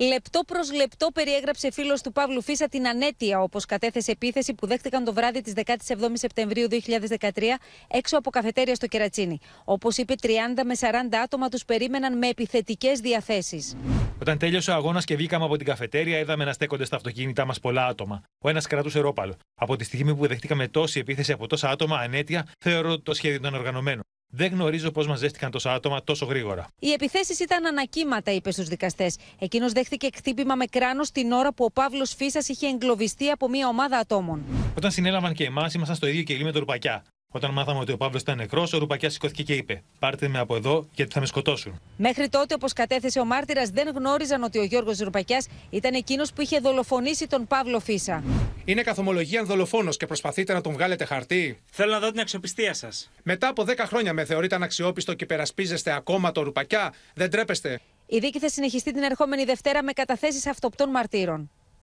Λεπτό προς λεπτό περιέγραψε φίλος του Παύλου Φίσα την ανέτεια, όπως κατέθεσε επίθεση που δέχτηκαν το βράδυ της 17η Σεπτεμβρίου 2013 έξω από καφετέρια στο Κερατσίνη. Όπως είπε, 30 με 40 άτομα τους περίμεναν με επιθετικές διαθέσεις. Όταν τέλειωσε ο αγώνας και βγήκαμε από την καφετέρια, είδαμε να στέκονται στα αυτοκίνητά μας πολλά άτομα. Ο ένας κρατούσε ρόπαλο. Από τη στιγμή που δεχτήκαμε τόση επίθεση από τόσα άτομα, ανέτεια, θεωρώ το σχέδιο ήταν οργανωμένο. Δεν γνωρίζω πώς μαζεύτηκαν τόσα άτομα τόσο γρήγορα. Οι επιθέσεις ήταν ανακύματα, είπες στους δικαστές. Εκείνος δέχθηκε χτύπημα με κράνος την ώρα που ο Παύλος Φίσας είχε εγκλωβιστεί από μια ομάδα ατόμων. Όταν συνέλαβαν και εμάς, ήμασταν στο ίδιο κελί με τον Ρουπακιά. Όταν μάθαμε ότι ο Παύλος ήταν νεκρός, ο Ρουπακιάς σηκώθηκε και είπε: Πάρτε με από εδώ, γιατί θα με σκοτώσουν. Μέχρι τότε, όπως κατέθεσε ο μάρτυρας, δεν γνώριζαν ότι ο Γιώργος Ρουπακιάς ήταν εκείνος που είχε δολοφονήσει τον Παύλο Φίσα. Είναι καθομολογία δολοφόνος και προσπαθείτε να τον βγάλετε χαρτί. Θέλω να δω την αξιοπιστία σας. Μετά από 10 χρόνια με θεωρείτε αναξιόπιστο και περασπίζεστε ακόμα το Ρουπακιά. Δεν τρέπεστε. Η δίκη θα συνεχιστεί την ερχόμενη Δευτέρα με καταθέσεις αυτοπτών μαρτύρων.